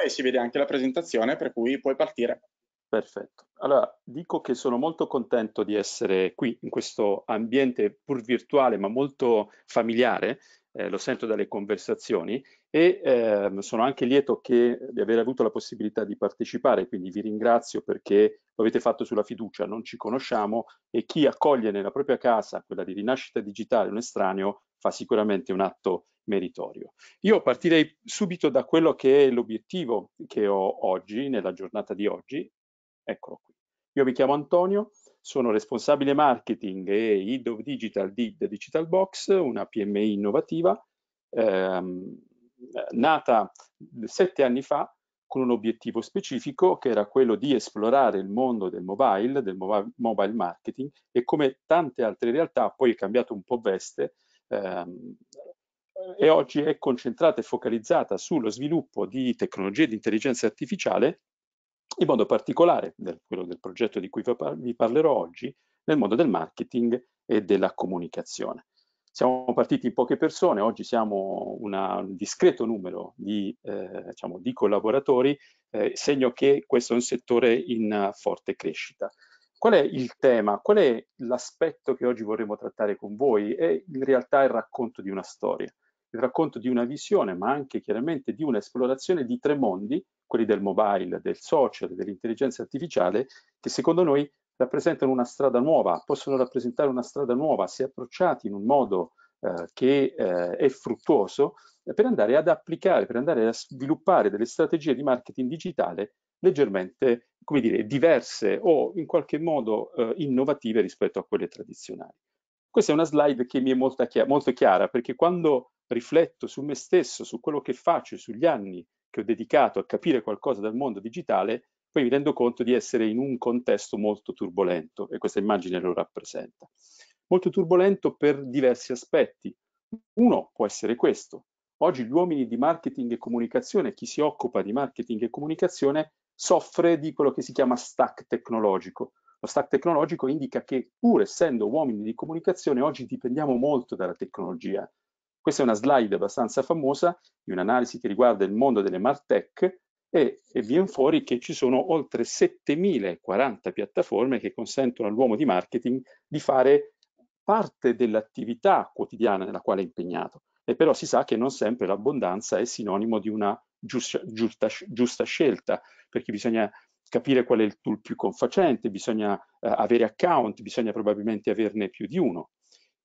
e si vede anche la presentazione, per cui puoi partire. Perfetto. Allora, dico che sono molto contento di essere qui in questo ambiente pur virtuale ma molto familiare, eh, lo sento dalle conversazioni e eh, sono anche lieto che, di aver avuto la possibilità di partecipare, quindi vi ringrazio perché lo avete fatto sulla fiducia, non ci conosciamo e chi accoglie nella propria casa quella di rinascita digitale un estraneo fa sicuramente un atto meritorio. Io partirei subito da quello che è l'obiettivo che ho oggi, nella giornata di oggi. Eccolo qui. Io mi chiamo Antonio, sono responsabile marketing e head of digital di The Digital Box, una PMI innovativa, ehm, nata sette anni fa con un obiettivo specifico che era quello di esplorare il mondo del mobile, del mobile marketing e come tante altre realtà poi è cambiato un po' veste, ehm, e oggi è concentrata e focalizzata sullo sviluppo di tecnologie di intelligenza artificiale, in modo particolare del, quello del progetto di cui vi parlerò oggi, nel mondo del marketing e della comunicazione. Siamo partiti in poche persone, oggi siamo una, un discreto numero di, eh, diciamo, di collaboratori, eh, segno che questo è un settore in forte crescita. Qual è il tema? Qual è l'aspetto che oggi vorremmo trattare con voi? È in realtà il racconto di una storia il racconto di una visione, ma anche chiaramente di un'esplorazione di tre mondi, quelli del mobile, del social, dell'intelligenza artificiale, che secondo noi rappresentano una strada nuova, possono rappresentare una strada nuova se approcciati in un modo eh, che eh, è fruttuoso eh, per andare ad applicare, per andare a sviluppare delle strategie di marketing digitale leggermente, come dire, diverse o in qualche modo eh, innovative rispetto a quelle tradizionali. Questa è una slide che mi è chiara, molto chiara perché quando rifletto su me stesso, su quello che faccio, sugli anni che ho dedicato a capire qualcosa dal mondo digitale, poi mi rendo conto di essere in un contesto molto turbolento e questa immagine lo rappresenta. Molto turbolento per diversi aspetti. Uno può essere questo. Oggi gli uomini di marketing e comunicazione, chi si occupa di marketing e comunicazione, soffre di quello che si chiama stack tecnologico, lo stack tecnologico indica che pur essendo uomini di comunicazione oggi dipendiamo molto dalla tecnologia. Questa è una slide abbastanza famosa di un'analisi che riguarda il mondo delle Martech e, e viene fuori che ci sono oltre 7040 piattaforme che consentono all'uomo di marketing di fare parte dell'attività quotidiana nella quale è impegnato. E però si sa che non sempre l'abbondanza è sinonimo di una giusta, giusta, giusta scelta, perché bisogna capire qual è il tool più confacente, bisogna eh, avere account, bisogna probabilmente averne più di uno.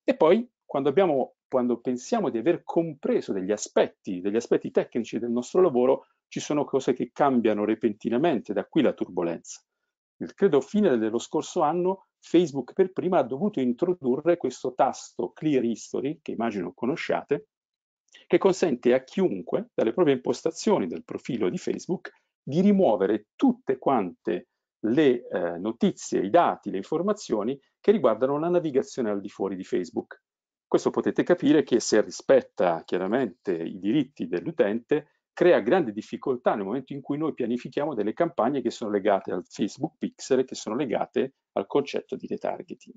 E poi quando, abbiamo, quando pensiamo di aver compreso degli aspetti, degli aspetti tecnici del nostro lavoro, ci sono cose che cambiano repentinamente, da qui la turbolenza. Il, credo fine dello scorso anno Facebook per prima ha dovuto introdurre questo tasto Clear History, che immagino conosciate, che consente a chiunque, dalle proprie impostazioni del profilo di Facebook, di rimuovere tutte quante le eh, notizie, i dati, le informazioni che riguardano la navigazione al di fuori di Facebook. Questo potete capire che se rispetta chiaramente i diritti dell'utente crea grandi difficoltà nel momento in cui noi pianifichiamo delle campagne che sono legate al Facebook Pixel e che sono legate al concetto di retargeting.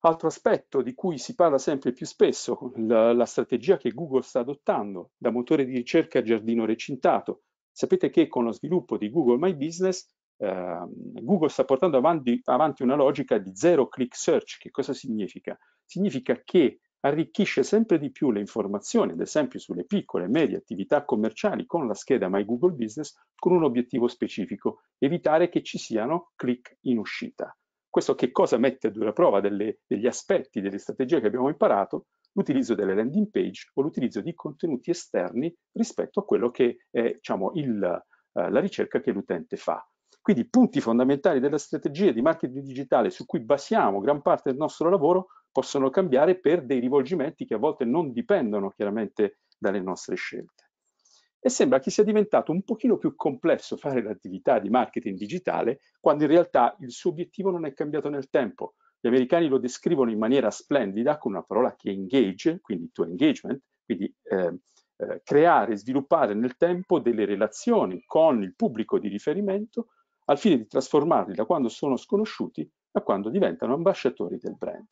Altro aspetto di cui si parla sempre più spesso, la, la strategia che Google sta adottando da motore di ricerca a giardino recintato Sapete che con lo sviluppo di Google My Business, eh, Google sta portando avanti, avanti una logica di zero click search. Che cosa significa? Significa che arricchisce sempre di più le informazioni, ad esempio sulle piccole e medie attività commerciali con la scheda My Google Business con un obiettivo specifico, evitare che ci siano click in uscita. Questo che cosa mette a dura prova delle, degli aspetti, delle strategie che abbiamo imparato, l'utilizzo delle landing page o l'utilizzo di contenuti esterni rispetto a quello che è diciamo, il, eh, la ricerca che l'utente fa. Quindi i punti fondamentali della strategia di marketing digitale su cui basiamo gran parte del nostro lavoro possono cambiare per dei rivolgimenti che a volte non dipendono chiaramente dalle nostre scelte. E sembra che sia diventato un pochino più complesso fare l'attività di marketing digitale quando in realtà il suo obiettivo non è cambiato nel tempo, gli americani lo descrivono in maniera splendida con una parola che engage, quindi to engagement, quindi eh, eh, creare, sviluppare nel tempo delle relazioni con il pubblico di riferimento al fine di trasformarli da quando sono sconosciuti a quando diventano ambasciatori del brand.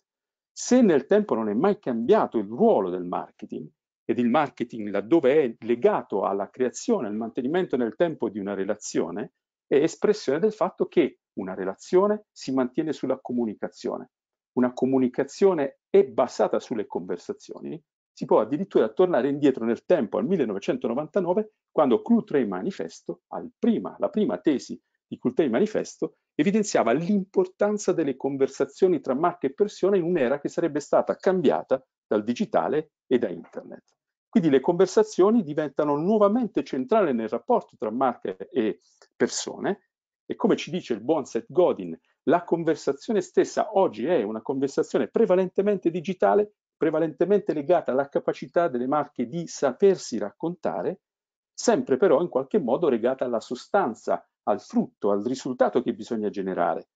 Se nel tempo non è mai cambiato il ruolo del marketing, ed il marketing laddove è legato alla creazione, al mantenimento nel tempo di una relazione, è espressione del fatto che una relazione si mantiene sulla comunicazione. Una comunicazione è basata sulle conversazioni, si può addirittura tornare indietro nel tempo al 1999 quando Coultray Manifesto, prima, la prima tesi di Coultray Manifesto, evidenziava l'importanza delle conversazioni tra marche e persone in un'era che sarebbe stata cambiata dal digitale e da internet. Quindi le conversazioni diventano nuovamente centrali nel rapporto tra marche e persone e come ci dice il buon Seth Godin, la conversazione stessa oggi è una conversazione prevalentemente digitale, prevalentemente legata alla capacità delle marche di sapersi raccontare, sempre però in qualche modo legata alla sostanza, al frutto, al risultato che bisogna generare.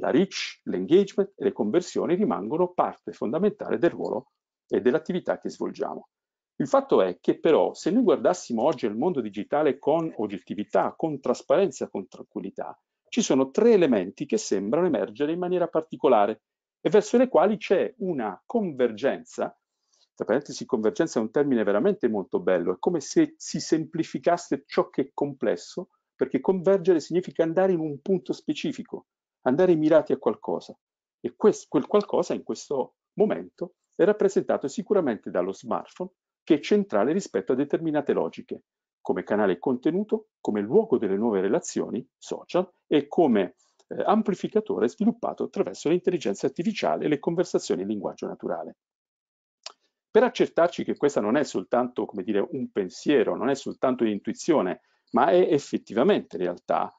La reach, l'engagement e le conversioni rimangono parte fondamentale del ruolo e dell'attività che svolgiamo. Il fatto è che però se noi guardassimo oggi al mondo digitale con oggettività, con trasparenza, con tranquillità, ci sono tre elementi che sembrano emergere in maniera particolare e verso le quali c'è una convergenza, tra parentesi convergenza è un termine veramente molto bello, è come se si semplificasse ciò che è complesso, perché convergere significa andare in un punto specifico, andare mirati a qualcosa. E quel qualcosa in questo momento è rappresentato sicuramente dallo smartphone, che è centrale rispetto a determinate logiche, come canale contenuto, come luogo delle nuove relazioni social e come eh, amplificatore sviluppato attraverso l'intelligenza artificiale e le conversazioni in linguaggio naturale. Per accertarci che questa non è soltanto come dire, un pensiero, non è soltanto un'intuizione, ma è effettivamente realtà,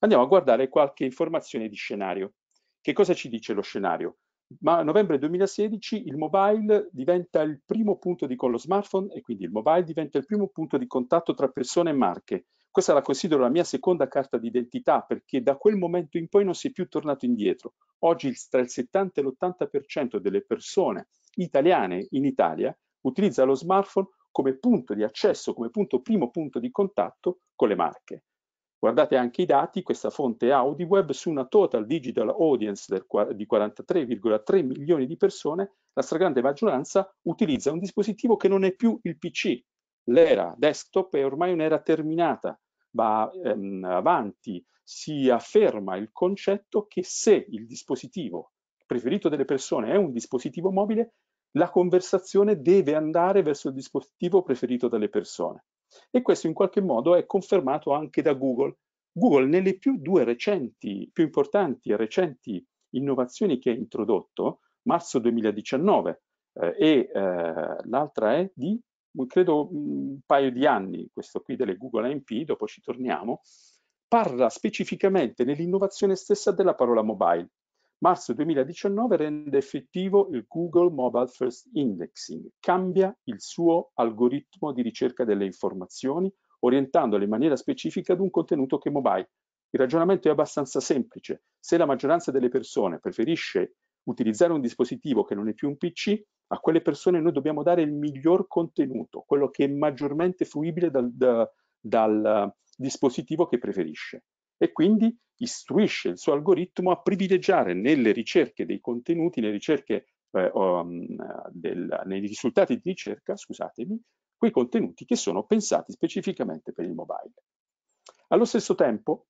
andiamo a guardare qualche informazione di scenario. Che cosa ci dice lo scenario? ma a novembre 2016 il mobile diventa il primo punto di con lo smartphone e quindi il mobile diventa il primo punto di contatto tra persone e marche. Questa la considero la mia seconda carta d'identità perché da quel momento in poi non si è più tornato indietro. Oggi tra il 70 e l'80% delle persone italiane in Italia utilizza lo smartphone come punto di accesso, come punto primo punto di contatto con le marche. Guardate anche i dati, questa fonte AudiWeb su una total digital audience del, di 43,3 milioni di persone, la stragrande maggioranza utilizza un dispositivo che non è più il PC. L'era desktop è ormai un'era terminata, va ehm, avanti, si afferma il concetto che se il dispositivo preferito delle persone è un dispositivo mobile, la conversazione deve andare verso il dispositivo preferito dalle persone. E questo in qualche modo è confermato anche da Google. Google nelle più due recenti, più importanti e recenti innovazioni che ha introdotto, marzo 2019 eh, e eh, l'altra è di credo un paio di anni, questo qui delle Google AMP, dopo ci torniamo, parla specificamente nell'innovazione stessa della parola mobile marzo 2019 rende effettivo il Google Mobile First Indexing, cambia il suo algoritmo di ricerca delle informazioni, orientandole in maniera specifica ad un contenuto che mobile. Il ragionamento è abbastanza semplice. Se la maggioranza delle persone preferisce utilizzare un dispositivo che non è più un PC, a quelle persone noi dobbiamo dare il miglior contenuto, quello che è maggiormente fruibile dal, da, dal dispositivo che preferisce. E quindi istruisce il suo algoritmo a privilegiare nelle ricerche dei contenuti, nelle ricerche, eh, um, del, nei risultati di ricerca, scusatemi, quei contenuti che sono pensati specificamente per il mobile. Allo stesso tempo,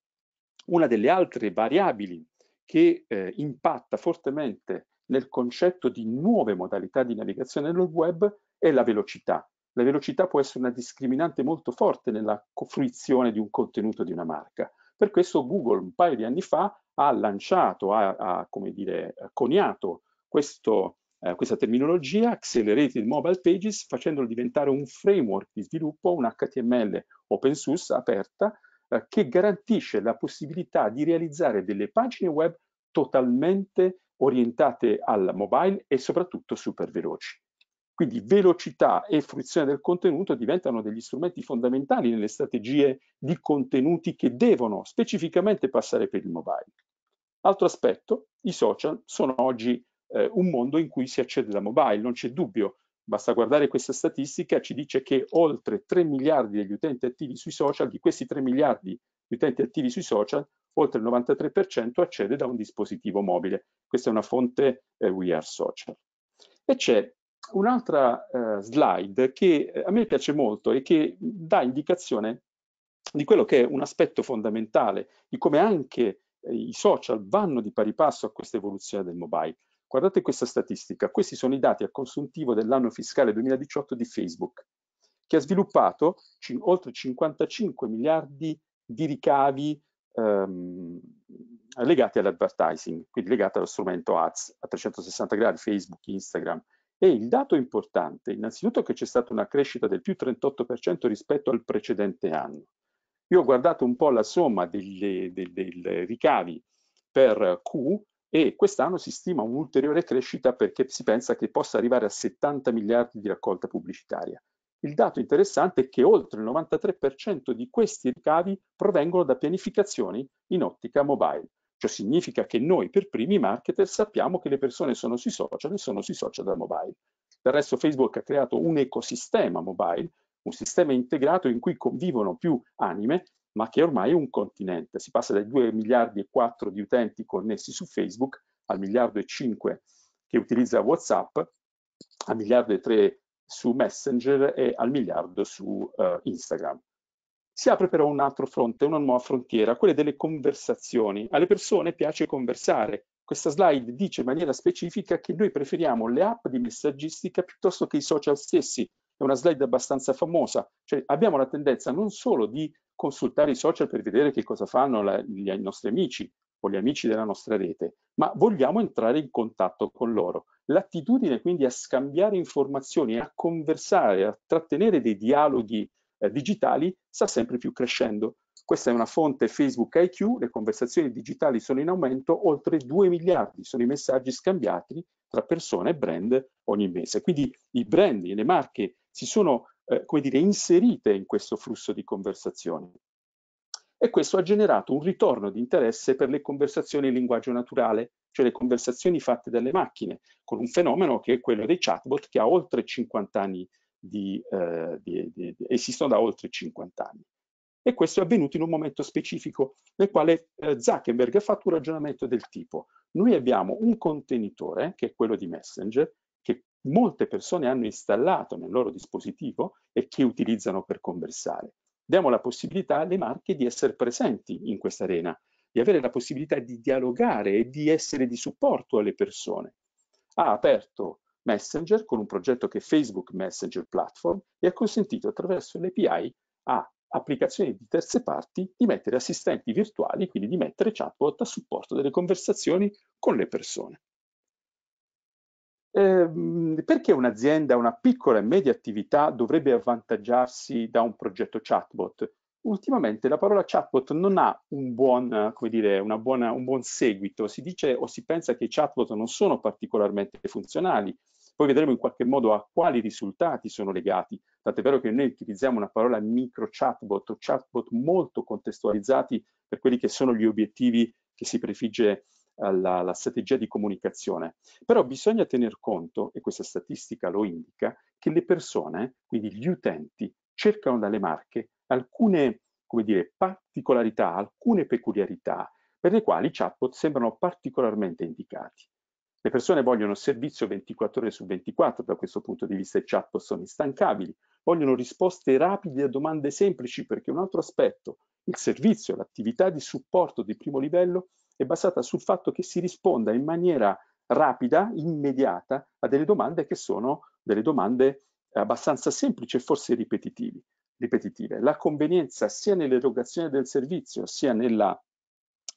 una delle altre variabili che eh, impatta fortemente nel concetto di nuove modalità di navigazione nel web è la velocità. La velocità può essere una discriminante molto forte nella fruizione di un contenuto di una marca. Per questo Google un paio di anni fa ha lanciato, ha, ha come dire, eh, coniato questo, eh, questa terminologia, Accelerated Mobile Pages, facendolo diventare un framework di sviluppo, un HTML open source aperta, eh, che garantisce la possibilità di realizzare delle pagine web totalmente orientate al mobile e soprattutto super veloci. Quindi velocità e fruizione del contenuto diventano degli strumenti fondamentali nelle strategie di contenuti che devono specificamente passare per il mobile. Altro aspetto, i social sono oggi eh, un mondo in cui si accede da mobile, non c'è dubbio, basta guardare questa statistica, ci dice che oltre 3 miliardi degli utenti attivi sui social, di questi 3 miliardi di utenti attivi sui social, oltre il 93% accede da un dispositivo mobile. Questa è una fonte eh, We Are Social. E c'è un'altra eh, slide che eh, a me piace molto e che dà indicazione di quello che è un aspetto fondamentale di come anche eh, i social vanno di pari passo a questa evoluzione del mobile. Guardate questa statistica, questi sono i dati a consuntivo dell'anno fiscale 2018 di Facebook, che ha sviluppato oltre 55 miliardi di ricavi ehm, legati all'advertising, quindi legati allo strumento ads a 360 gradi, Facebook, Instagram, e il dato importante, innanzitutto, è che c'è stata una crescita del più 38% rispetto al precedente anno. Io ho guardato un po' la somma dei ricavi per Q e quest'anno si stima un'ulteriore crescita perché si pensa che possa arrivare a 70 miliardi di raccolta pubblicitaria. Il dato interessante è che oltre il 93% di questi ricavi provengono da pianificazioni in ottica mobile. Ciò significa che noi per primi marketer sappiamo che le persone sono sui social e sono sui social da mobile. Del resto Facebook ha creato un ecosistema mobile, un sistema integrato in cui convivono più anime, ma che ormai è un continente. Si passa dai 2 miliardi e 4 di utenti connessi su Facebook al miliardo e 5 che utilizza WhatsApp, al miliardo e 3 su Messenger e al miliardo su uh, Instagram. Si apre però un altro fronte, una nuova frontiera, quella delle conversazioni. Alle persone piace conversare. Questa slide dice in maniera specifica che noi preferiamo le app di messaggistica piuttosto che i social stessi. È una slide abbastanza famosa, cioè abbiamo la tendenza non solo di consultare i social per vedere che cosa fanno la, gli, i nostri amici o gli amici della nostra rete, ma vogliamo entrare in contatto con loro. L'attitudine quindi a scambiare informazioni, a conversare, a trattenere dei dialoghi eh, digitali sta sempre più crescendo. Questa è una fonte Facebook IQ, le conversazioni digitali sono in aumento, oltre 2 miliardi sono i messaggi scambiati tra persone e brand ogni mese. Quindi i brand e le marche si sono, eh, come dire, inserite in questo flusso di conversazioni. E questo ha generato un ritorno di interesse per le conversazioni in linguaggio naturale, cioè le conversazioni fatte dalle macchine, con un fenomeno che è quello dei chatbot che ha oltre 50 anni di, eh, di, di, esistono da oltre 50 anni. E questo è avvenuto in un momento specifico nel quale eh, Zuckerberg ha fatto un ragionamento del tipo, noi abbiamo un contenitore, che è quello di Messenger, che molte persone hanno installato nel loro dispositivo e che utilizzano per conversare. Diamo la possibilità alle marche di essere presenti in questa arena, di avere la possibilità di dialogare e di essere di supporto alle persone. Ha aperto Messenger con un progetto che è Facebook Messenger Platform e ha consentito attraverso l'API a applicazioni di terze parti di mettere assistenti virtuali, quindi di mettere chatbot a supporto delle conversazioni con le persone. Ehm, perché un'azienda, una piccola e media attività dovrebbe avvantaggiarsi da un progetto chatbot? Ultimamente la parola chatbot non ha un buon, dire, buona, un buon seguito, si dice o si pensa che i chatbot non sono particolarmente funzionali, poi vedremo in qualche modo a quali risultati sono legati, tant'è vero che noi utilizziamo una parola micro chatbot o chatbot molto contestualizzati per quelli che sono gli obiettivi che si prefigge la, la, strategia di comunicazione. Però bisogna tener conto, e questa statistica lo indica, che le persone, quindi gli utenti, cercano dalle marche alcune come dire, particolarità, alcune peculiarità per le quali i chatbot sembrano particolarmente indicati. Le persone vogliono servizio 24 ore su 24, da questo punto di vista i chat sono instancabili, vogliono risposte rapide a domande semplici perché un altro aspetto, il servizio, l'attività di supporto di primo livello è basata sul fatto che si risponda in maniera rapida, immediata, a delle domande che sono delle domande abbastanza semplici e forse ripetitive. La convenienza sia nell'erogazione del servizio sia nella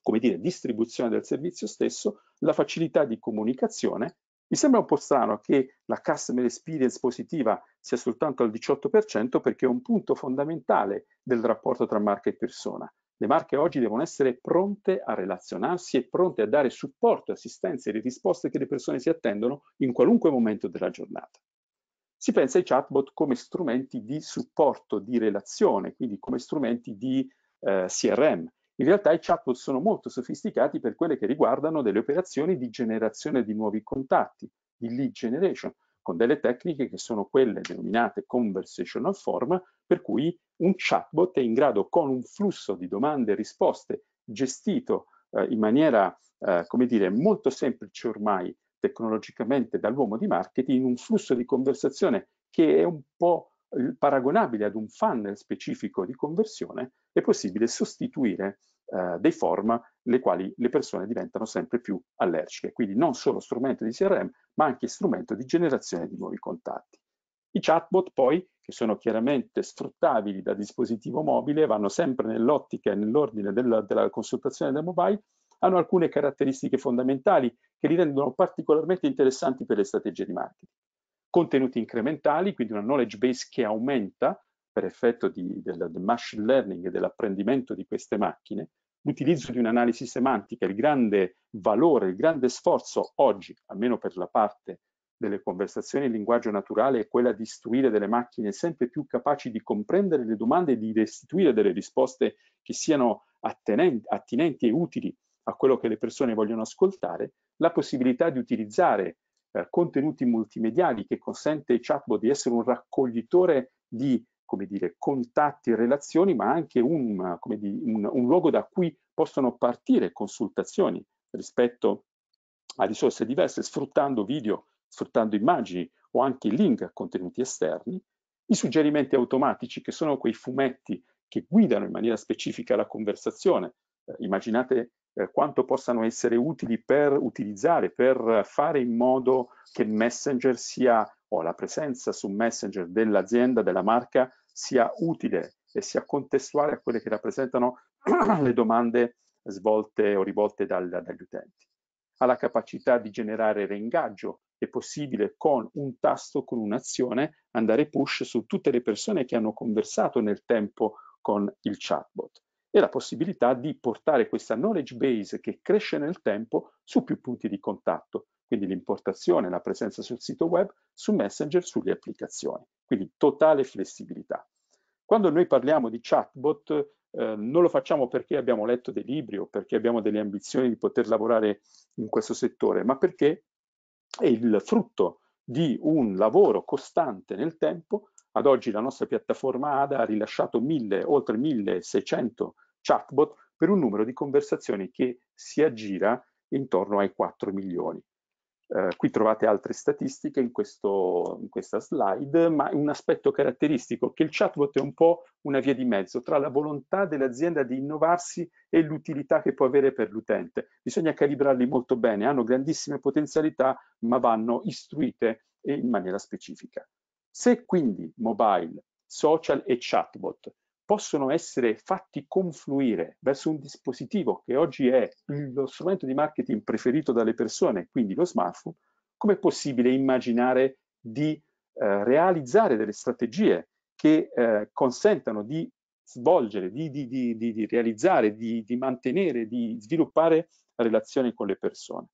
come dire, distribuzione del servizio stesso, la facilità di comunicazione. Mi sembra un po' strano che la customer experience positiva sia soltanto al 18% perché è un punto fondamentale del rapporto tra marca e persona. Le marche oggi devono essere pronte a relazionarsi e pronte a dare supporto, assistenza e le risposte che le persone si attendono in qualunque momento della giornata. Si pensa ai chatbot come strumenti di supporto, di relazione, quindi come strumenti di eh, CRM. In realtà i chatbot sono molto sofisticati per quelle che riguardano delle operazioni di generazione di nuovi contatti, di lead generation, con delle tecniche che sono quelle denominate conversational form, per cui un chatbot è in grado con un flusso di domande e risposte gestito eh, in maniera, eh, come dire, molto semplice ormai tecnologicamente dall'uomo di marketing, un flusso di conversazione che è un po' paragonabile ad un funnel specifico di conversione, è possibile sostituire eh, dei form le quali le persone diventano sempre più allergiche. Quindi non solo strumento di CRM, ma anche strumento di generazione di nuovi contatti. I chatbot poi, che sono chiaramente sfruttabili da dispositivo mobile, vanno sempre nell'ottica e nell'ordine della, della consultazione del mobile, hanno alcune caratteristiche fondamentali che li rendono particolarmente interessanti per le strategie di marketing. Contenuti incrementali, quindi una knowledge base che aumenta per effetto di, del, del, machine learning e dell'apprendimento di queste macchine, l'utilizzo di un'analisi semantica, il grande valore, il grande sforzo oggi, almeno per la parte delle conversazioni in linguaggio naturale, è quella di istruire delle macchine sempre più capaci di comprendere le domande e di restituire delle risposte che siano attenenti, attinenti e utili a quello che le persone vogliono ascoltare, la possibilità di utilizzare eh, contenuti multimediali che consente ai chatbot di essere un raccoglitore di come dire, contatti e relazioni, ma anche un, dire, un, un luogo da cui possono partire consultazioni rispetto a risorse diverse, sfruttando video, sfruttando immagini o anche link a contenuti esterni, i suggerimenti automatici, che sono quei fumetti che guidano in maniera specifica la conversazione. Eh, immaginate eh, quanto possano essere utili per utilizzare, per fare in modo che Messenger sia o la presenza su Messenger dell'azienda, della marca, sia utile e sia contestuale a quelle che rappresentano le domande svolte o rivolte dal, dagli utenti. Ha la capacità di generare reingaggio, è possibile con un tasto, con un'azione, andare push su tutte le persone che hanno conversato nel tempo con il chatbot e la possibilità di portare questa knowledge base che cresce nel tempo su più punti di contatto, quindi l'importazione la presenza sul sito web, su Messenger, sulle applicazioni, quindi totale flessibilità. Quando noi parliamo di chatbot, eh, non lo facciamo perché abbiamo letto dei libri o perché abbiamo delle ambizioni di poter lavorare in questo settore, ma perché è il frutto di un lavoro costante nel tempo. Ad oggi la nostra piattaforma ADA ha rilasciato mille, oltre 1600 chatbot per un numero di conversazioni che si aggira intorno ai 4 milioni. Eh, qui trovate altre statistiche in, questo, in, questa slide, ma un aspetto caratteristico che il chatbot è un po' una via di mezzo tra la volontà dell'azienda di innovarsi e l'utilità che può avere per l'utente. Bisogna calibrarli molto bene, hanno grandissime potenzialità, ma vanno istruite in maniera specifica. Se quindi mobile, social e chatbot possono essere fatti confluire verso un dispositivo che oggi è lo strumento di marketing preferito dalle persone, quindi lo smartphone, come è possibile immaginare di eh, realizzare delle strategie che eh, consentano di svolgere, di, di, di, di realizzare, di, mantenere, di sviluppare relazioni con le persone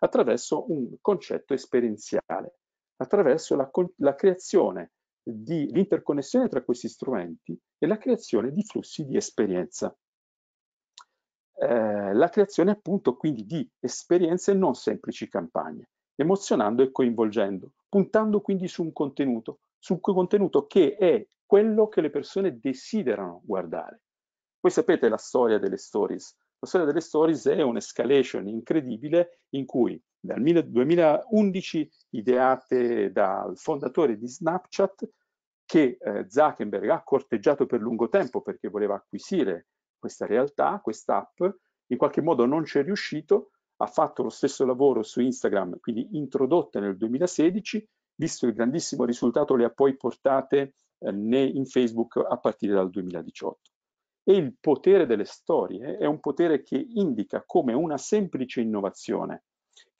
attraverso un concetto esperienziale, attraverso la, la creazione di l'interconnessione tra questi strumenti e la creazione di flussi di esperienza. Eh, la creazione appunto quindi di esperienze non semplici campagne, emozionando e coinvolgendo, puntando quindi su un contenuto, su un contenuto che è quello che le persone desiderano guardare. Voi sapete la storia delle stories. La storia delle stories è un'escalation incredibile in cui dal 2011 ideate dal fondatore di Snapchat che eh, Zuckerberg ha corteggiato per lungo tempo perché voleva acquisire questa realtà, questa app, in qualche modo non ci è riuscito, ha fatto lo stesso lavoro su Instagram, quindi introdotte nel 2016, visto il grandissimo risultato le ha poi portate eh, in Facebook a partire dal 2018. E il potere delle storie è un potere che indica come una semplice innovazione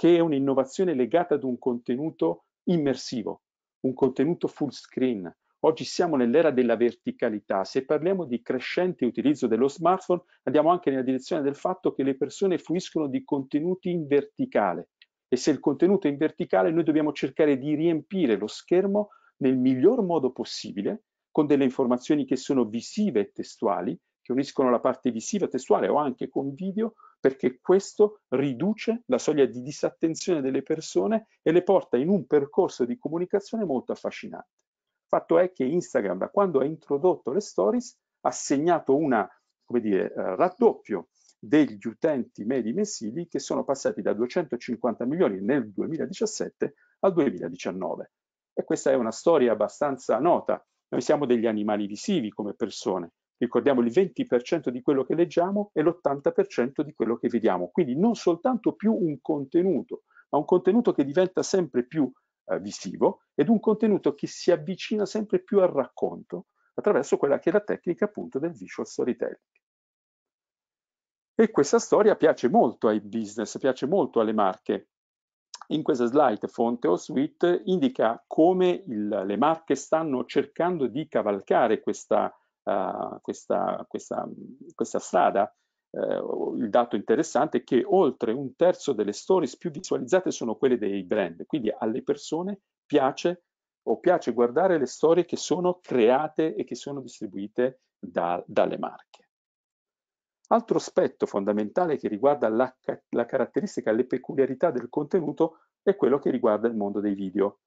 che è un'innovazione legata ad un contenuto immersivo, un contenuto full screen. Oggi siamo nell'era della verticalità. Se parliamo di crescente utilizzo dello smartphone, andiamo anche nella direzione del fatto che le persone fruiscono di contenuti in verticale. E se il contenuto è in verticale, noi dobbiamo cercare di riempire lo schermo nel miglior modo possibile, con delle informazioni che sono visive e testuali, che uniscono la parte visiva, testuale o anche con video, perché questo riduce la soglia di disattenzione delle persone e le porta in un percorso di comunicazione molto affascinante. Fatto è che Instagram, da quando ha introdotto le stories, ha segnato un eh, raddoppio degli utenti medi mensili che sono passati da 250 milioni nel 2017 al 2019. E questa è una storia abbastanza nota. Noi siamo degli animali visivi come persone, ricordiamo il 20% di quello che leggiamo e l'80% di quello che vediamo. Quindi non soltanto più un contenuto, ma un contenuto che diventa sempre più eh, visivo ed un contenuto che si avvicina sempre più al racconto attraverso quella che è la tecnica appunto del visual storytelling. E questa storia piace molto ai business, piace molto alle marche. In questa slide Fonte o Suite indica come il, le marche stanno cercando di cavalcare questa, uh, questa, questa, questa, strada. Uh, il dato interessante è che oltre un terzo delle stories più visualizzate sono quelle dei brand, quindi alle persone piace o piace guardare le storie che sono create e che sono distribuite da, dalle marche. Altro aspetto fondamentale che riguarda la, la, caratteristica, le peculiarità del contenuto è quello che riguarda il mondo dei video.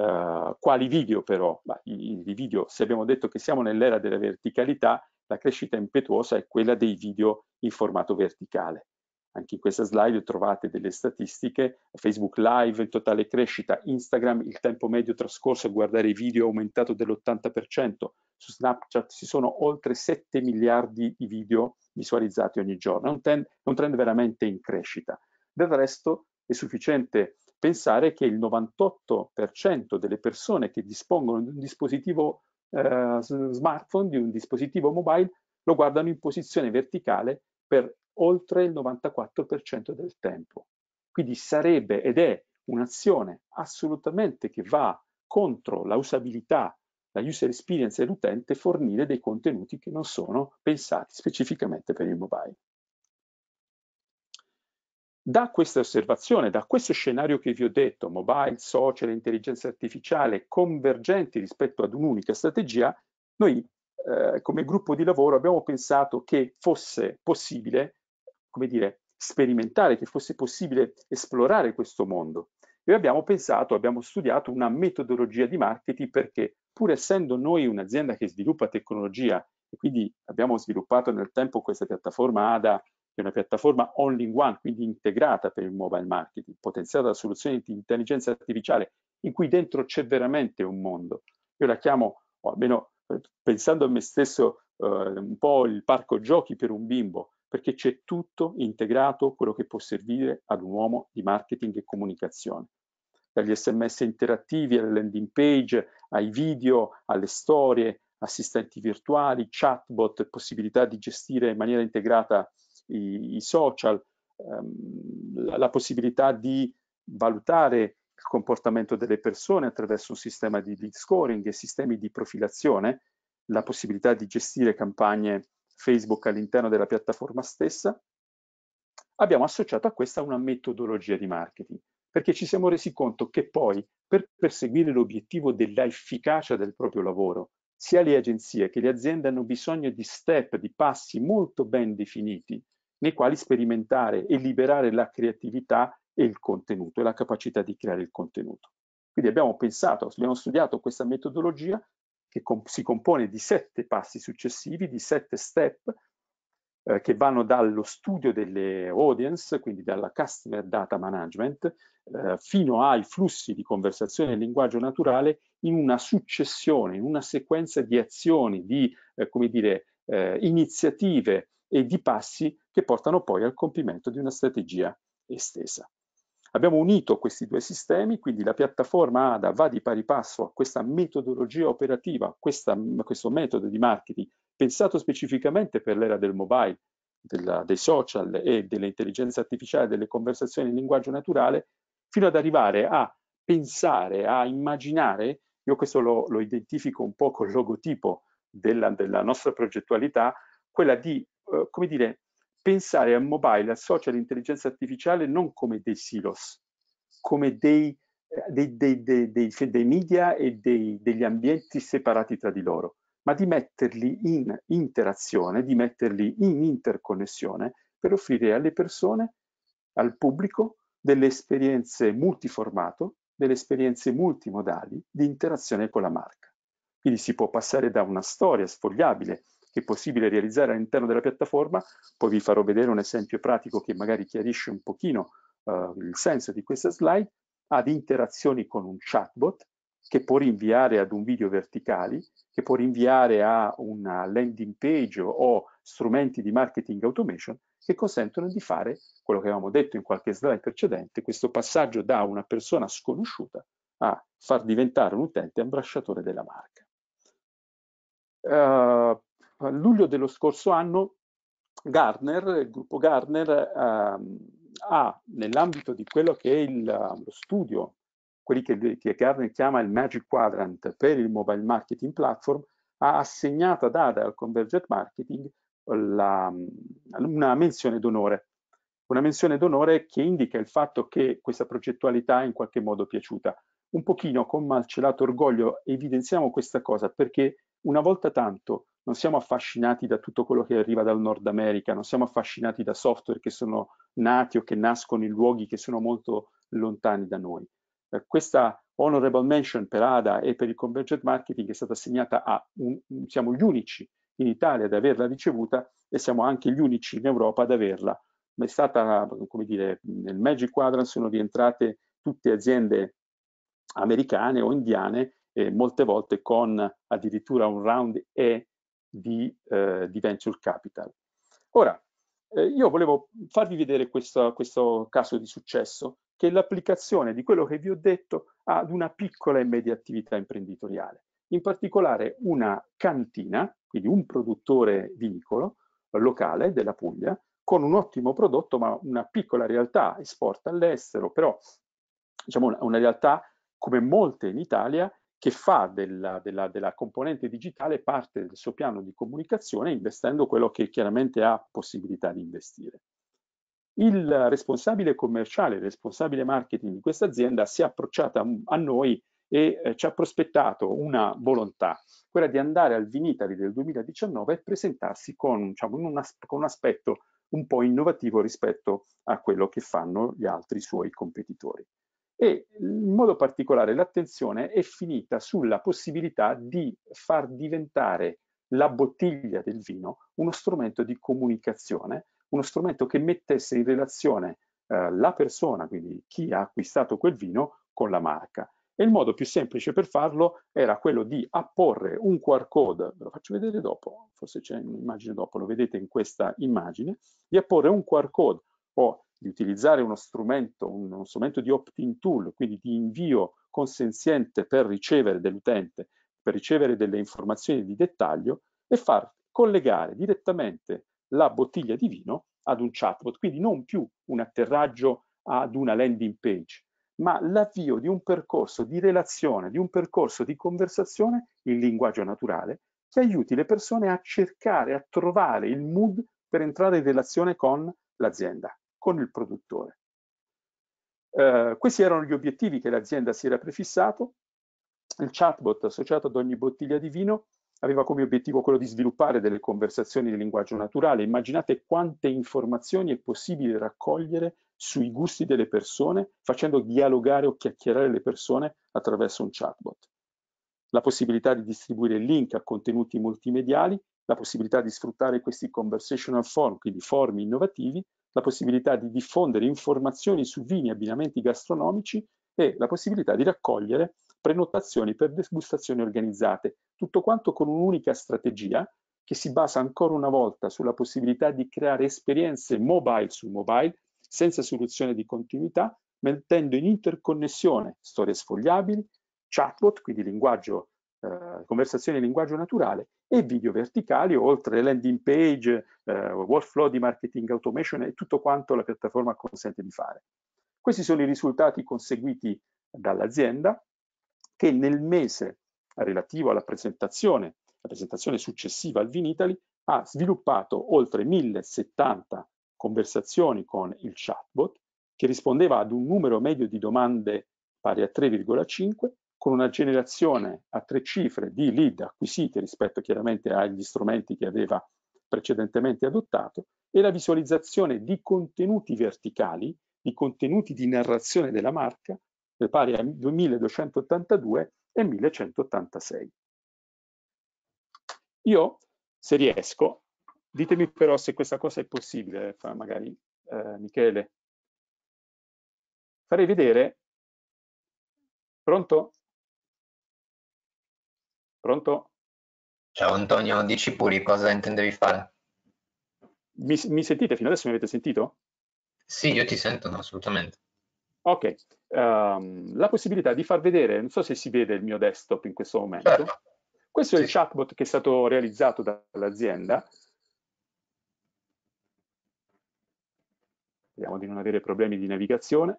Eh, quali video però? Bah, i, i, video, se abbiamo detto che siamo nell'era della verticalità, la crescita impetuosa è quella dei video in formato verticale. Anche in questa slide trovate delle statistiche, Facebook Live in totale crescita, Instagram il tempo medio trascorso a guardare i video è aumentato dell'80%, su Snapchat ci sono oltre 7 miliardi di video visualizzati ogni giorno, è un trend, è un trend veramente in crescita. Del resto è sufficiente pensare che il 98% delle persone che dispongono di un dispositivo eh, smartphone, di un dispositivo mobile, lo guardano in posizione verticale per oltre il 94% del tempo. Quindi sarebbe ed è un'azione assolutamente che va contro la usabilità, la user experience dell'utente fornire dei contenuti che non sono pensati specificamente per il mobile. Da questa osservazione, da questo scenario che vi ho detto, mobile, social, intelligenza artificiale, convergenti rispetto ad un'unica strategia, noi eh, come gruppo di lavoro abbiamo pensato che fosse possibile, come dire, sperimentare, che fosse possibile esplorare questo mondo. E abbiamo pensato, abbiamo studiato una metodologia di marketing perché pur essendo noi un'azienda che sviluppa tecnologia, e quindi abbiamo sviluppato nel tempo questa piattaforma ADA è una piattaforma all-in-one, quindi integrata per il mobile marketing, potenziata da soluzioni di intelligenza artificiale, in cui dentro c'è veramente un mondo. Io la chiamo, o almeno eh, pensando a me stesso, eh, un po' il parco giochi per un bimbo, perché c'è tutto integrato quello che può servire ad un uomo di marketing e comunicazione. Dagli sms interattivi alle landing page, ai video, alle storie, assistenti virtuali, chatbot, possibilità di gestire in maniera integrata i, i social, ehm, la, la, possibilità di valutare il comportamento delle persone attraverso un sistema di lead scoring e sistemi di profilazione, la possibilità di gestire campagne Facebook all'interno della piattaforma stessa, abbiamo associato a questa una metodologia di marketing, perché ci siamo resi conto che poi per perseguire l'obiettivo dell'efficacia del proprio lavoro, sia le agenzie che le aziende hanno bisogno di step, di passi molto ben definiti nei quali sperimentare e liberare la creatività e il contenuto e la capacità di creare il contenuto. Quindi abbiamo pensato, abbiamo studiato questa metodologia che comp si compone di sette passi successivi, di sette step eh, che vanno dallo studio delle audience, quindi dalla customer data management, eh, fino ai flussi di conversazione e linguaggio naturale in una successione, in una sequenza di azioni, di eh, come dire, eh, iniziative e di passi che portano poi al compimento di una strategia estesa. Abbiamo unito questi due sistemi, quindi la piattaforma ADA va di pari passo a questa metodologia operativa, a questa, a questo metodo di marketing pensato specificamente per l'era del mobile, della, dei social e dell'intelligenza artificiale, delle conversazioni in linguaggio naturale, fino ad arrivare a pensare, a immaginare, io questo lo, lo identifico un po' col logotipo della, della nostra progettualità, quella di eh, come dire, pensare al mobile, al social intelligenza artificiale non come dei silos, come dei, eh, dei, dei, dei, dei media e degli ambienti separati tra di loro, ma di metterli in interazione, di metterli in interconnessione per offrire alle persone, al pubblico, delle esperienze multiformato, delle esperienze multimodali di interazione con la marca. Quindi si può passare da una storia sfogliabile che è possibile realizzare all'interno della piattaforma, poi vi farò vedere un esempio pratico che magari chiarisce un pochino eh, il senso di questa slide, ad interazioni con un chatbot che può rinviare ad un video verticali, che può rinviare a una landing page o strumenti di marketing automation che consentono di fare quello che avevamo detto in qualche slide precedente, questo passaggio da una persona sconosciuta a far diventare un utente ambasciatore della marca. Uh, a eh, luglio dello scorso anno Gardner, il gruppo Gardner eh, ha nell'ambito di quello che è il, ehm, lo studio, quelli che, che Gardner chiama il Magic Quadrant per il Mobile Marketing Platform, ha assegnato ad ADA al Convergent Marketing la, una menzione d'onore. Una menzione d'onore che indica il fatto che questa progettualità è in qualche modo piaciuta. Un pochino con malcelato orgoglio evidenziamo questa cosa perché una volta tanto non siamo affascinati da tutto quello che arriva dal Nord America, non siamo affascinati da software che sono nati o che nascono in luoghi che sono molto lontani da noi. Eh, questa honorable mention per ADA e per il convergent marketing è stata assegnata a, un, siamo gli unici in Italia ad averla ricevuta e siamo anche gli unici in Europa ad averla. Ma è stata, come dire, nel Magic Quadrant sono rientrate tutte aziende americane o indiane eh, molte volte con addirittura un round E di, eh, di venture capital. Ora, eh, io volevo farvi vedere questo, questo caso di successo, che è l'applicazione di quello che vi ho detto ad una piccola e media attività imprenditoriale, in particolare una cantina, quindi un produttore vinicolo locale della Puglia, con un ottimo prodotto, ma una piccola realtà, esporta all'estero, però diciamo una, una realtà come molte in Italia, che fa della, della, della, componente digitale parte del suo piano di comunicazione investendo quello che chiaramente ha possibilità di investire. Il responsabile commerciale, il responsabile marketing di questa azienda si è approcciata a noi e eh, ci ha prospettato una volontà, quella di andare al Vinitali del 2019 e presentarsi con, diciamo, un, as con un aspetto un po' innovativo rispetto a quello che fanno gli altri suoi competitori e in modo particolare l'attenzione è finita sulla possibilità di far diventare la bottiglia del vino uno strumento di comunicazione, uno strumento che mettesse in relazione eh, la persona, quindi chi ha acquistato quel vino, con la marca. E il modo più semplice per farlo era quello di apporre un QR code, ve lo faccio vedere dopo, forse c'è un'immagine dopo, lo vedete in questa immagine, di apporre un QR code o di utilizzare uno strumento, uno strumento di opt-in tool, quindi di invio consenziente per ricevere dell'utente, per ricevere delle informazioni di dettaglio e far collegare direttamente la bottiglia di vino ad un chatbot, quindi non più un atterraggio ad una landing page, ma l'avvio di un percorso di relazione, di un percorso di conversazione in linguaggio naturale che aiuti le persone a cercare, a trovare il mood per entrare in relazione con l'azienda con il produttore. Eh, questi erano gli obiettivi che l'azienda si era prefissato. Il chatbot associato ad ogni bottiglia di vino aveva come obiettivo quello di sviluppare delle conversazioni di linguaggio naturale. Immaginate quante informazioni è possibile raccogliere sui gusti delle persone facendo dialogare o chiacchierare le persone attraverso un chatbot. La possibilità di distribuire link a contenuti multimediali, la possibilità di sfruttare questi conversational form, quindi formi innovativi, la possibilità di diffondere informazioni su vini e abbinamenti gastronomici e la possibilità di raccogliere prenotazioni per degustazioni organizzate, tutto quanto con un'unica strategia che si basa ancora una volta sulla possibilità di creare esperienze mobile su mobile senza soluzione di continuità, mettendo in interconnessione storie sfogliabili, chatbot, quindi linguaggio, eh, conversazione in linguaggio naturale e video verticali, oltre landing page, eh, workflow di marketing automation e tutto quanto la piattaforma consente di fare. Questi sono i risultati conseguiti dall'azienda che nel mese relativo alla presentazione, la presentazione successiva al Vinitali, ha sviluppato oltre 1070 conversazioni con il chatbot che rispondeva ad un numero medio di domande pari a 3,5 con una generazione a tre cifre di lead acquisiti rispetto chiaramente agli strumenti che aveva precedentemente adottato e la visualizzazione di contenuti verticali, di contenuti di narrazione della marca eh, pari a 2282 e 1186. Io, se riesco, ditemi però se questa cosa è possibile, eh, magari eh, Michele, farei vedere, pronto? Pronto? Ciao Antonio, dici pure cosa intendevi fare? Mi, mi, sentite? Fino adesso mi avete sentito? Sì, io ti sento, no, assolutamente. Ok, um, la possibilità di far vedere, non so se si vede il mio desktop in questo momento, certo. questo sì. è il chatbot che è stato realizzato dall'azienda, speriamo di non avere problemi di navigazione,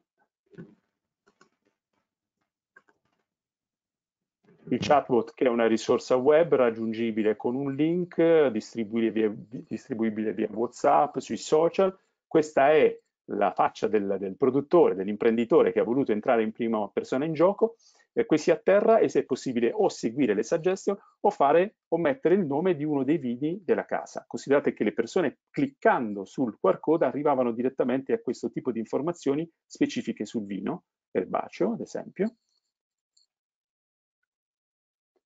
Il chatbot che è una risorsa web raggiungibile con un link distribuibile via, distribuibile via WhatsApp, sui social. Questa è la faccia del, del produttore, dell'imprenditore che ha voluto entrare in prima persona in gioco, eh, qui si atterra e se è possibile o seguire le suggestion o, fare, o mettere il nome di uno dei vini della casa. Considerate che le persone cliccando sul QR code arrivavano direttamente a questo tipo di informazioni specifiche sul vino, erbaceo ad esempio,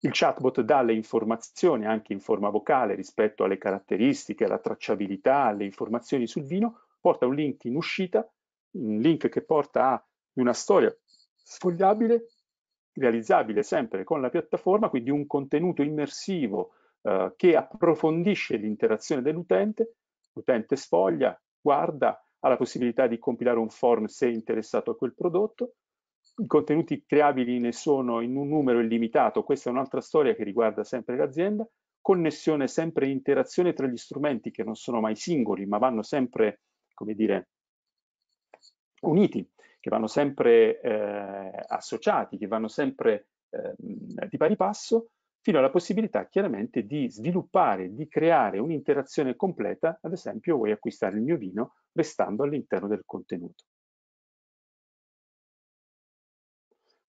il chatbot dà le informazioni anche in forma vocale rispetto alle caratteristiche, alla tracciabilità, alle informazioni sul vino, porta un link in uscita, un link che porta a una storia sfogliabile, realizzabile sempre con la piattaforma, quindi un contenuto immersivo eh, che approfondisce l'interazione dell'utente, l'utente sfoglia, guarda, ha la possibilità di compilare un form se interessato a quel prodotto, i contenuti creabili ne sono in un numero illimitato, questa è un'altra storia che riguarda sempre l'azienda, connessione sempre interazione tra gli strumenti che non sono mai singoli, ma vanno sempre, come dire, uniti, che vanno sempre eh, associati, che vanno sempre eh, di pari passo, fino alla possibilità chiaramente di sviluppare, di creare un'interazione completa, ad esempio vuoi acquistare il mio vino restando all'interno del contenuto.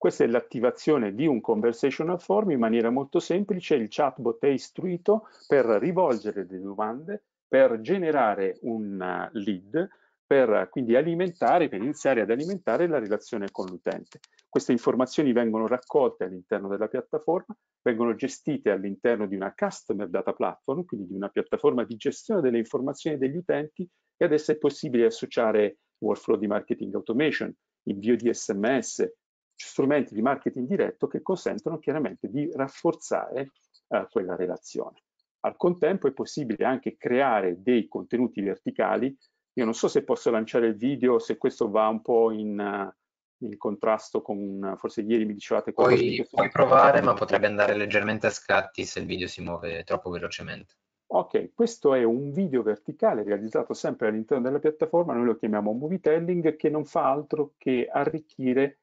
Questa è l'attivazione di un conversational form in maniera molto semplice, il chatbot è istruito per rivolgere delle domande, per generare un eh, lead, per eh, quindi alimentare, per iniziare ad alimentare la relazione con l'utente. Queste informazioni vengono raccolte all'interno della piattaforma, vengono gestite all'interno di una customer data platform, quindi di una piattaforma di gestione delle informazioni degli utenti e adesso è possibile associare workflow di marketing automation, invio di sms, strumenti di marketing diretto che consentono chiaramente di rafforzare eh, quella relazione. Al contempo è possibile anche creare dei contenuti verticali. Io non so se posso lanciare il video, se questo va un po' in, eh, in contrasto con, forse ieri mi dicevate... Puoi, puoi provare, ma potrebbe andare leggermente a scatti se il video si muove troppo velocemente. Ok, questo è un video verticale realizzato sempre all'interno della piattaforma, noi lo chiamiamo movie telling, che non fa altro che arricchire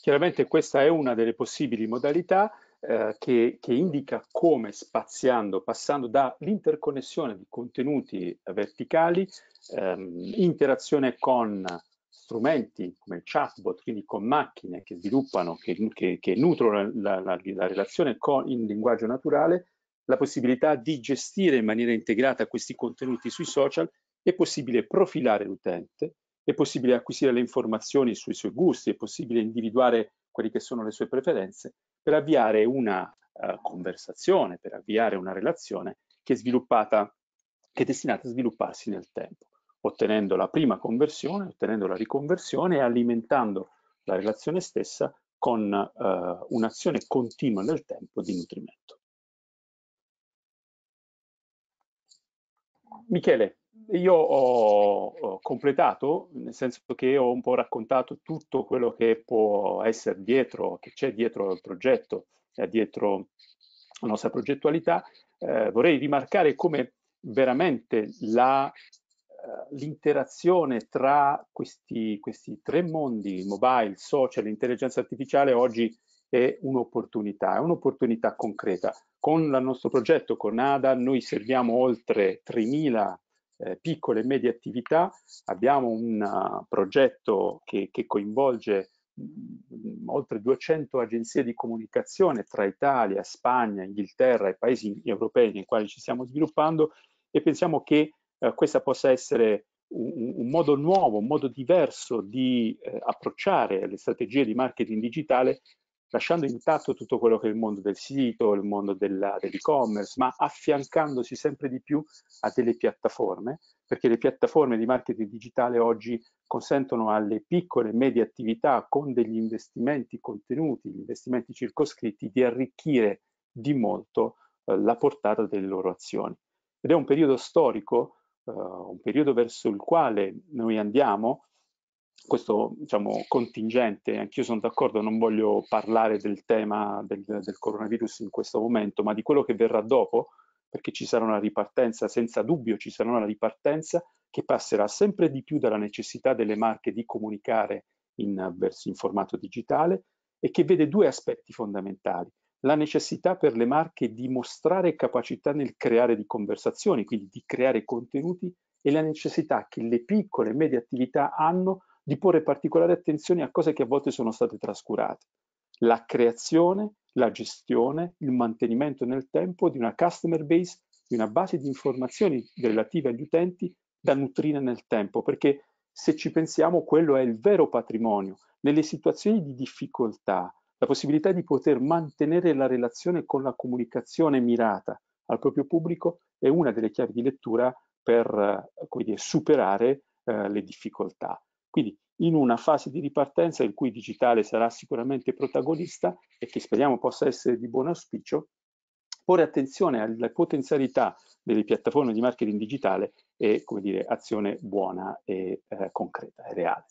Chiaramente questa è una delle possibili modalità eh, che, che, indica come spaziando, passando dall'interconnessione di contenuti verticali, ehm, interazione con strumenti come chatbot, quindi con macchine che sviluppano, che, che, che nutrono la, la, la relazione con, in linguaggio naturale, la possibilità di gestire in maniera integrata questi contenuti sui social, è possibile profilare l'utente, è possibile acquisire le informazioni sui suoi gusti, è possibile individuare quelle che sono le sue preferenze per avviare una uh, conversazione, per avviare una relazione che è sviluppata, che è destinata a svilupparsi nel tempo, ottenendo la prima conversione, ottenendo la riconversione e alimentando la relazione stessa con uh, un'azione continua nel tempo di nutrimento. Michele, io ho, completato, nel senso che ho un po' raccontato tutto quello che può essere dietro, che c'è dietro il progetto, eh, dietro la nostra progettualità. Eh, vorrei rimarcare come veramente eh, l'interazione eh, tra questi, questi, tre mondi, mobile, social, e intelligenza artificiale, oggi è un'opportunità, è un'opportunità concreta. Con il nostro progetto, con ADA, noi serviamo oltre 3.000 eh, piccole e medie attività. Abbiamo un eh, progetto che, che coinvolge mh, mm, oltre 200 agenzie di comunicazione tra Italia, Spagna, Inghilterra e paesi europei nei quali ci stiamo sviluppando e pensiamo che eh, questa possa essere un, un, modo nuovo, un modo diverso di eh, approcciare le strategie di marketing digitale lasciando intatto tutto quello che è il mondo del sito, il mondo dell'e-commerce, ma affiancandosi sempre di più a delle piattaforme, perché le piattaforme di marketing digitale oggi consentono alle piccole e medie attività con degli investimenti contenuti, investimenti circoscritti, di arricchire di molto eh, la portata delle loro azioni. Ed è un periodo storico, eh, un periodo verso il quale noi andiamo, questo diciamo, contingente, anch'io sono d'accordo, non voglio parlare del tema del, del, coronavirus in questo momento, ma di quello che verrà dopo, perché ci sarà una ripartenza, senza dubbio ci sarà una ripartenza che passerà sempre di più dalla necessità delle marche di comunicare in, in formato digitale e che vede due aspetti fondamentali. La necessità per le marche di mostrare capacità nel creare di conversazioni, quindi di creare contenuti, e la necessità che le piccole e medie attività hanno di porre particolare attenzione a cose che a volte sono state trascurate. La creazione, la gestione, il mantenimento nel tempo di una customer base, di una base di informazioni relative agli utenti da nutrire nel tempo, perché se ci pensiamo quello è il vero patrimonio. Nelle situazioni di difficoltà, la possibilità di poter mantenere la relazione con la comunicazione mirata al proprio pubblico è una delle chiavi di lettura per eh, dire, superare eh, le difficoltà. Quindi in una fase di ripartenza in cui digitale sarà sicuramente protagonista e che speriamo possa essere di buon auspicio, porre attenzione alle potenzialità delle piattaforme di marketing digitale e, come dire, azione buona e eh, concreta e reale.